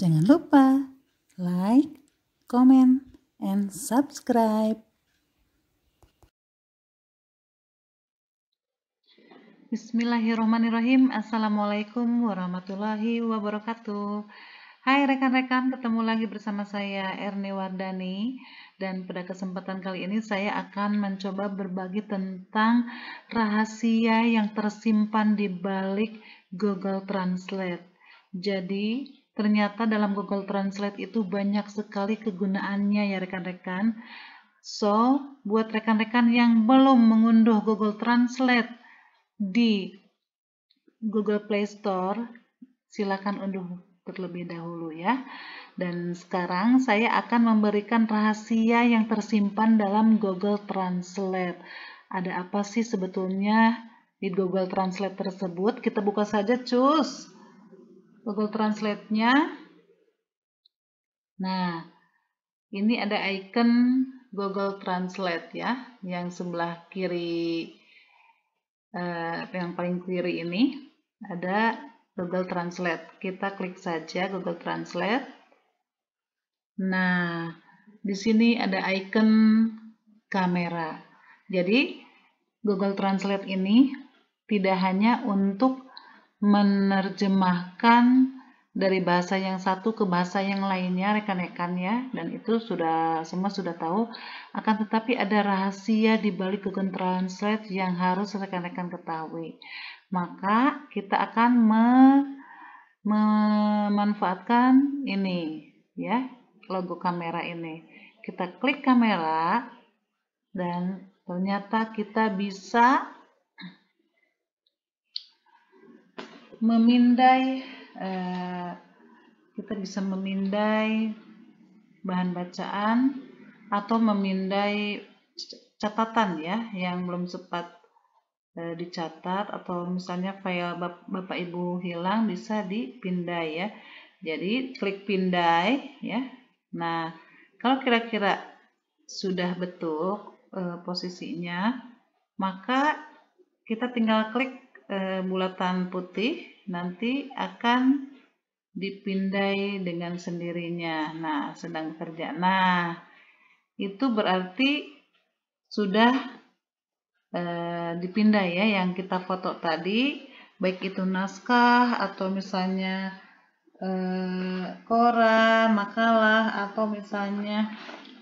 Jangan lupa like, comment, and subscribe. Bismillahirrahmanirrahim. Assalamualaikum warahmatullahi wabarakatuh. Hai rekan-rekan, ketemu lagi bersama saya Erni Wardani dan pada kesempatan kali ini saya akan mencoba berbagi tentang rahasia yang tersimpan di balik Google Translate. Jadi, Ternyata dalam Google Translate itu banyak sekali kegunaannya ya rekan-rekan. So, buat rekan-rekan yang belum mengunduh Google Translate di Google Play Store, silakan unduh terlebih dahulu ya. Dan sekarang saya akan memberikan rahasia yang tersimpan dalam Google Translate. Ada apa sih sebetulnya di Google Translate tersebut? Kita buka saja, cus. Google Translate-nya. Nah, ini ada icon Google Translate ya, yang sebelah kiri, eh, yang paling kiri ini ada Google Translate. Kita klik saja Google Translate. Nah, di sini ada icon kamera. Jadi, Google Translate ini tidak hanya untuk menerjemahkan dari bahasa yang satu ke bahasa yang lainnya rekan-rekan ya dan itu sudah semua sudah tahu akan tetapi ada rahasia di balik Google Translate yang harus rekan-rekan ketahui maka kita akan me memanfaatkan ini ya logo kamera ini kita klik kamera dan ternyata kita bisa memindai eh, kita bisa memindai bahan bacaan atau memindai catatan ya yang belum sempat eh, dicatat atau misalnya file bap Bapak Ibu hilang bisa dipindai ya. Jadi klik pindai ya. Nah, kalau kira-kira sudah betul eh, posisinya, maka kita tinggal klik Eh, bulatan putih nanti akan dipindai dengan sendirinya. Nah, sedang kerja. Nah, itu berarti sudah e, dipindai ya yang kita foto tadi, baik itu naskah atau misalnya e, koran, makalah atau misalnya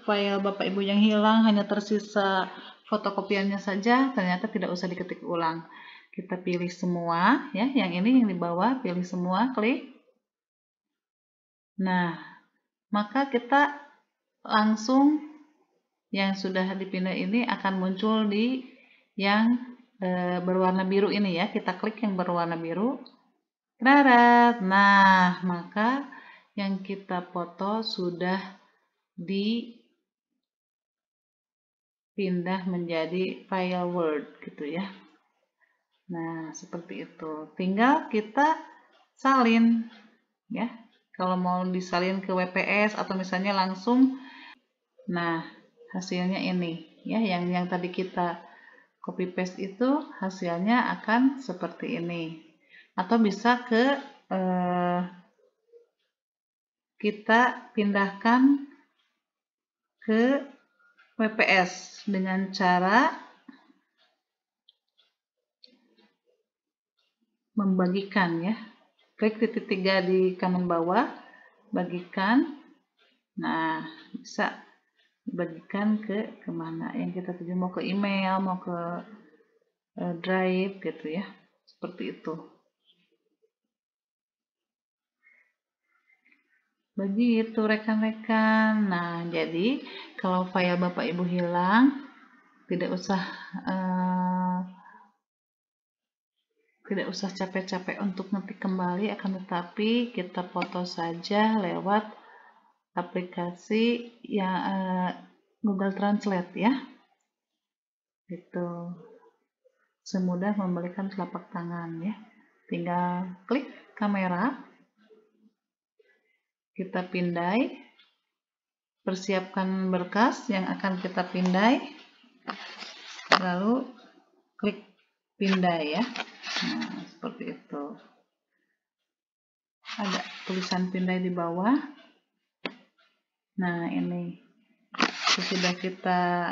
file Bapak Ibu yang hilang hanya tersisa fotokopiannya saja, ternyata tidak usah diketik ulang. Kita pilih semua, ya. Yang ini yang di bawah, pilih semua, klik. Nah, maka kita langsung yang sudah dipindah ini akan muncul di yang e, berwarna biru ini ya. Kita klik yang berwarna biru. Darat. Nah, maka yang kita foto sudah dipindah menjadi file Word gitu ya. Nah, seperti itu. Tinggal kita salin ya. Kalau mau disalin ke WPS atau misalnya langsung nah, hasilnya ini ya yang yang tadi kita copy paste itu hasilnya akan seperti ini. Atau bisa ke eh, kita pindahkan ke WPS dengan cara membagikan ya. Klik titik tiga di kanan bawah, bagikan. Nah, bisa bagikan ke kemana yang kita tuju mau ke email, mau ke uh, drive gitu ya. Seperti itu. bagi itu rekan-rekan. Nah, jadi kalau file Bapak Ibu hilang, tidak usah uh, tidak usah capek-capek untuk ngetik kembali akan tetapi kita foto saja lewat aplikasi ya uh, Google Translate ya itu semudah membalikan telapak tangan ya tinggal klik kamera kita pindai persiapkan berkas yang akan kita pindai lalu klik pindai ya Nah, seperti itu. Ada tulisan pindai di bawah. Nah, ini sudah kita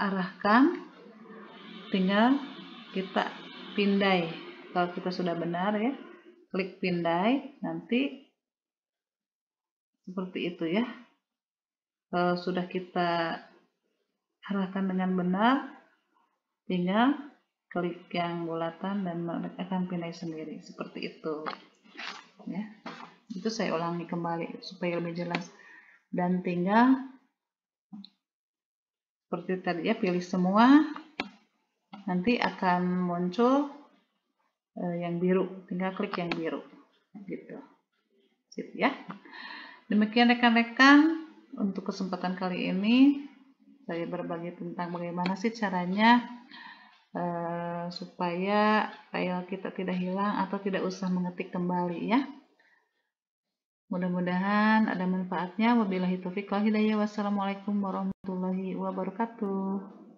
arahkan tinggal kita pindai kalau kita sudah benar ya klik pindai nanti seperti itu ya kalau eh, sudah kita arahkan dengan benar tinggal klik yang bulatan dan mereka akan pindah sendiri seperti itu ya itu saya ulangi kembali supaya lebih jelas dan tinggal seperti tadi ya pilih semua nanti akan muncul eh, yang biru tinggal klik yang biru gitu sip ya demikian rekan-rekan untuk kesempatan kali ini saya berbagi tentang bagaimana sih caranya eh, supaya file kita tidak hilang atau tidak usah mengetik kembali ya. Mudah-mudahan ada manfaatnya. Wabillahi taufiq wal hidayah. Wassalamualaikum warahmatullahi wabarakatuh.